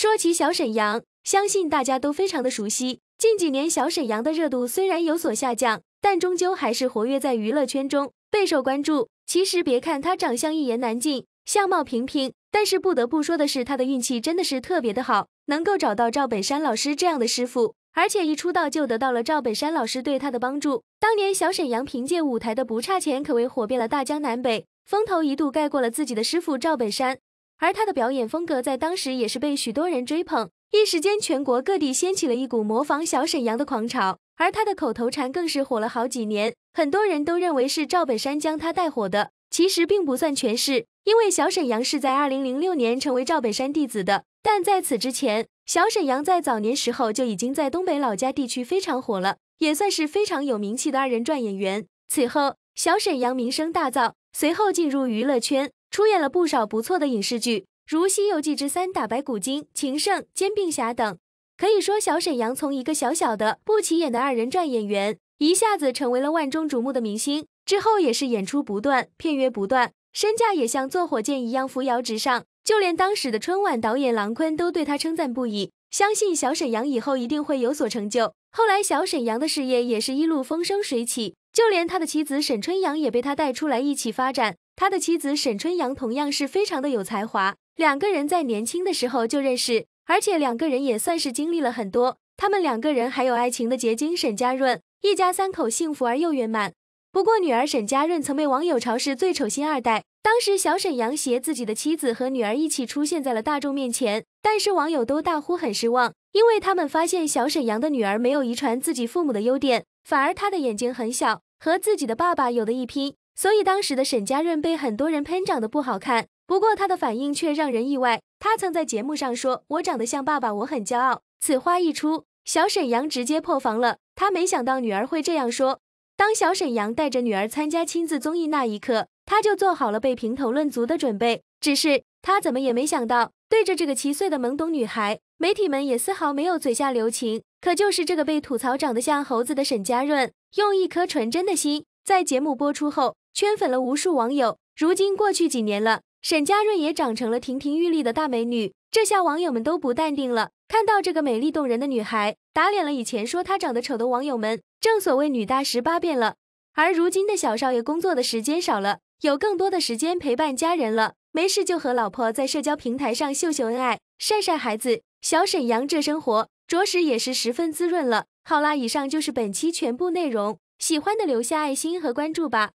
说起小沈阳，相信大家都非常的熟悉。近几年小沈阳的热度虽然有所下降，但终究还是活跃在娱乐圈中，备受关注。其实别看他长相一言难尽，相貌平平，但是不得不说的是，他的运气真的是特别的好，能够找到赵本山老师这样的师傅，而且一出道就得到了赵本山老师对他的帮助。当年小沈阳凭借舞台的不差钱，可谓火遍了大江南北，风头一度盖过了自己的师傅赵本山。而他的表演风格在当时也是被许多人追捧，一时间全国各地掀起了一股模仿小沈阳的狂潮，而他的口头禅更是火了好几年，很多人都认为是赵本山将他带火的，其实并不算全是，因为小沈阳是在二零零六年成为赵本山弟子的，但在此之前，小沈阳在早年时候就已经在东北老家地区非常火了，也算是非常有名气的二人转演员。此后，小沈阳名声大噪，随后进入娱乐圈。出演了不少不错的影视剧，如《西游记之三打白骨精》《情圣》《煎饼侠》等。可以说，小沈阳从一个小小的不起眼的二人转演员，一下子成为了万众瞩目的明星。之后也是演出不断，片约不断，身价也像坐火箭一样扶摇直上。就连当时的春晚导演郎昆都对他称赞不已，相信小沈阳以后一定会有所成就。后来，小沈阳的事业也是一路风生水起，就连他的妻子沈春阳也被他带出来一起发展。他的妻子沈春阳同样是非常的有才华，两个人在年轻的时候就认识，而且两个人也算是经历了很多。他们两个人还有爱情的结晶沈佳润，一家三口幸福而又圆满。不过女儿沈佳润曾被网友嘲是最丑星二代，当时小沈阳携自己的妻子和女儿一起出现在了大众面前，但是网友都大呼很失望，因为他们发现小沈阳的女儿没有遗传自己父母的优点，反而他的眼睛很小，和自己的爸爸有的一拼。所以当时的沈佳润被很多人喷长得不好看，不过他的反应却让人意外。他曾在节目上说：“我长得像爸爸，我很骄傲。”此话一出，小沈阳直接破防了。他没想到女儿会这样说。当小沈阳带着女儿参加亲子综艺那一刻，他就做好了被评头论足的准备。只是他怎么也没想到，对着这个七岁的懵懂女孩，媒体们也丝毫没有嘴下留情。可就是这个被吐槽长得像猴子的沈佳润，用一颗纯真的心，在节目播出后。圈粉了无数网友，如今过去几年了，沈佳瑞也长成了亭亭玉立的大美女，这下网友们都不淡定了。看到这个美丽动人的女孩，打脸了以前说她长得丑的网友们。正所谓女大十八变了，而如今的小少爷工作的时间少了，有更多的时间陪伴家人了，没事就和老婆在社交平台上秀秀恩爱，晒晒孩子。小沈阳这生活着实也是十分滋润了。好啦，以上就是本期全部内容，喜欢的留下爱心和关注吧。